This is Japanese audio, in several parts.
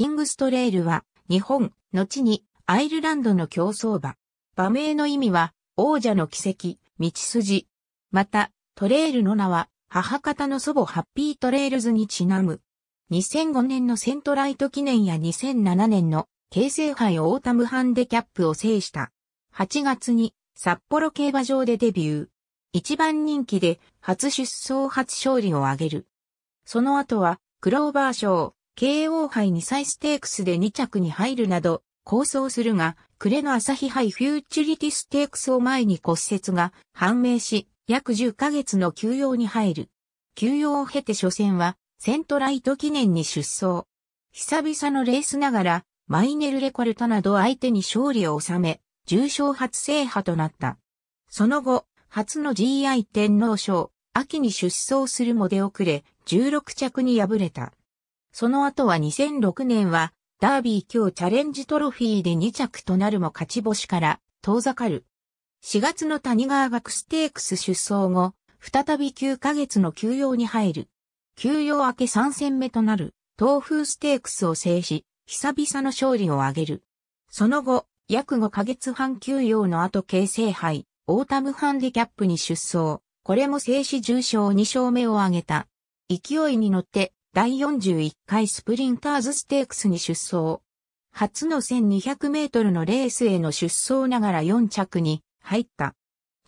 キングストレールは、日本、後にアイルランドの競走馬。馬名の意味は、王者の奇跡、道筋。また、トレールの名は、母方の祖母ハッピートレールズにちなむ。2005年のセントライト記念や2007年の京成杯オータムハンデキャップを制した。8月に札幌競馬場でデビュー。一番人気で初出走初勝利を挙げる。その後はクローバー賞、KO 杯2歳ステークスで2着に入るなど、構想するが、暮れの朝日杯フューチュリティステークスを前に骨折が判明し、約10ヶ月の休養に入る。休養を経て初戦は、セントライト記念に出走。久々のレースながら、マイネルレコルトなど相手に勝利を収め、重賞初制覇となった。その後、初の GI 天皇賞、秋に出走するも出遅れ、16着に敗れた。その後は2006年は、ダービー今日チャレンジトロフィーで2着となるも勝ち星から遠ざかる。4月の谷川バクステークス出走後、再び9ヶ月の休養に入る。休養明け3戦目となる、東風ステークスを制し、久々の勝利を挙げる。その後、約5ヶ月半休養の後形成杯、オータムハンディキャップに出走、これも静止重賞2勝目を挙げた。勢いに乗って、第41回スプリンターズステークスに出走。初の1200メートルのレースへの出走ながら4着に入った。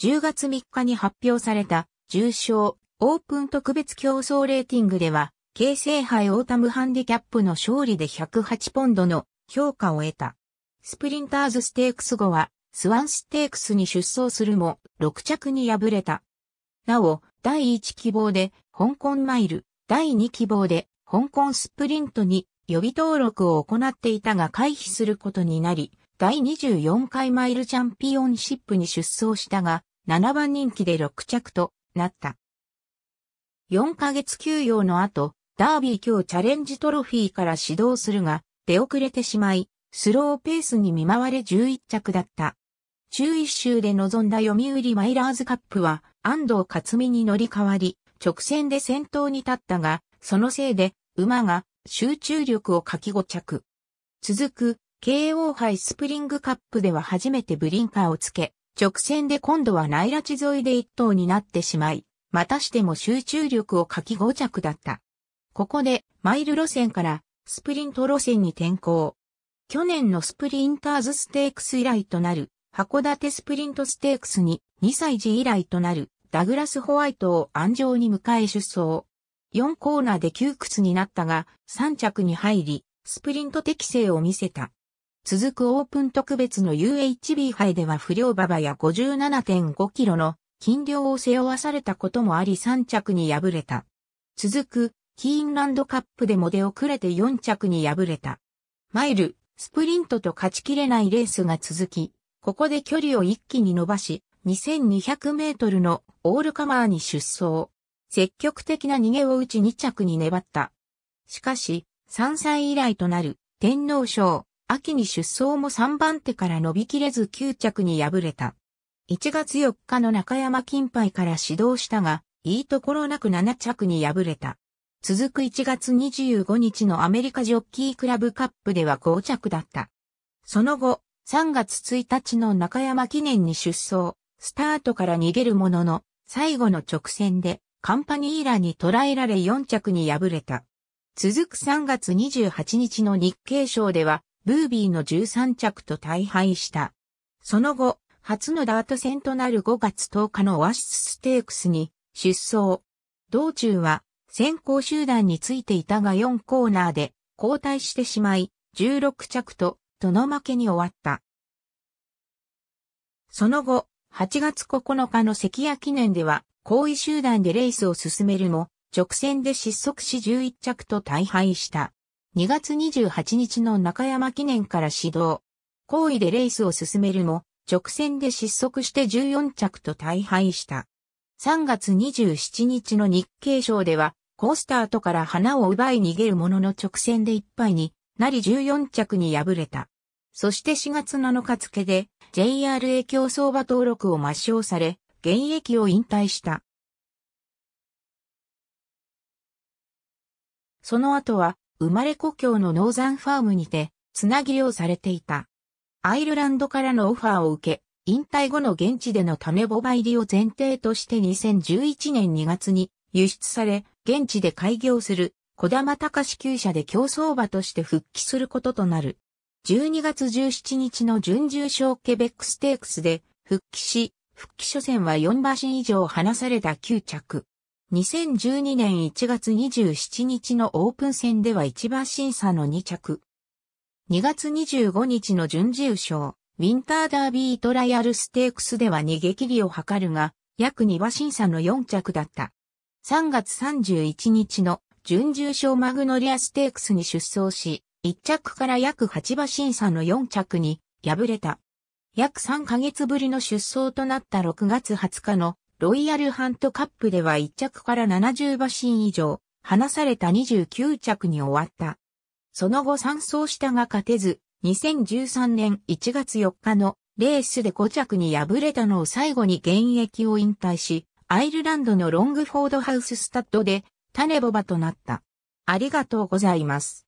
10月3日に発表された重賞オープン特別競争レーティングでは、京成杯オータムハンディキャップの勝利で108ポンドの評価を得た。スプリンターズステークス後は、スワンステークスに出走するも、6着に敗れた。なお、第1希望で、香港マイル、第2希望で香港スプリントに予備登録を行っていたが回避することになり、第24回マイルチャンピオンシップに出走したが、7番人気で6着となった。4ヶ月休養の後、ダービー今日チャレンジトロフィーから始動するが、出遅れてしまい、スローペースに見舞われ11着だった。中1周で臨んだ読売マイラーズカップは、安藤勝美に乗り換わり、直線で先頭に立ったが、そのせいで、馬が集中力をかきご着。続く、KO 杯スプリングカップでは初めてブリンカーをつけ、直線で今度は内拉地沿いで一頭になってしまい、またしても集中力をかきご着だった。ここで、マイル路線から、スプリント路線に転向。去年のスプリンターズステークス以来となる、函館スプリントステークスに2歳児以来となるダグラス・ホワイトを安城に迎え出走。4コーナーで窮屈になったが、3着に入り、スプリント適性を見せた。続くオープン特別の UHB 杯では不良馬場や57.5キロの金量を背負わされたこともあり3着に敗れた。続く、キーンランドカップでも出遅れて4着に敗れた。マイル、スプリントと勝ちきれないレースが続き、ここで距離を一気に伸ばし、2200メートルのオールカマーに出走。積極的な逃げを打ち2着に粘った。しかし、3歳以来となる天皇賞、秋に出走も3番手から伸びきれず9着に敗れた。1月4日の中山金杯から指導したが、いいところなく7着に敗れた。続く1月25日のアメリカジョッキークラブカップでは5着だった。その後、3月1日の中山記念に出走、スタートから逃げるものの、最後の直線でカンパニーラに捕らえられ4着に敗れた。続く3月28日の日経賞では、ブービーの13着と大敗した。その後、初のダート戦となる5月10日のワシスステークスに出走。道中は先行集団についていたが4コーナーで交代してしまい、16着と、どの負けに終わった。その後、8月9日の関谷記念では、後位集団でレースを進めるも、直線で失速し11着と大敗した。2月28日の中山記念から始動。後位でレースを進めるも、直線で失速して14着と大敗した。3月27日の日経賞では、好スタートから花を奪い逃げるものの直線でいっぱいになり14着に敗れた。そして4月7日付で JRA 競走馬登録を抹消され、現役を引退した。その後は、生まれ故郷のノーザンファームにて、つなぎをされていた。アイルランドからのオファーを受け、引退後の現地での種ボバ入りを前提として2011年2月に輸出され、現地で開業する小玉隆厩社で競走馬として復帰することとなる。12月17日の準重賞ケベックステークスで復帰し、復帰初戦は4馬身以上離された9着。2012年1月27日のオープン戦では1馬身差の2着。2月25日の準重賞、ウィンターダービートライアルステークスでは逃げ切りを図るが、約2馬身差の4着だった。3月31日の準重賞マグノリアステークスに出走し、1着から約8馬身差の4着に敗れた。約3ヶ月ぶりの出走となった6月20日のロイヤルハントカップでは1着から70馬身以上、離された29着に終わった。その後3走したが勝てず、2013年1月4日のレースで5着に敗れたのを最後に現役を引退し、アイルランドのロングフォードハウススタッドで種ボバとなった。ありがとうございます。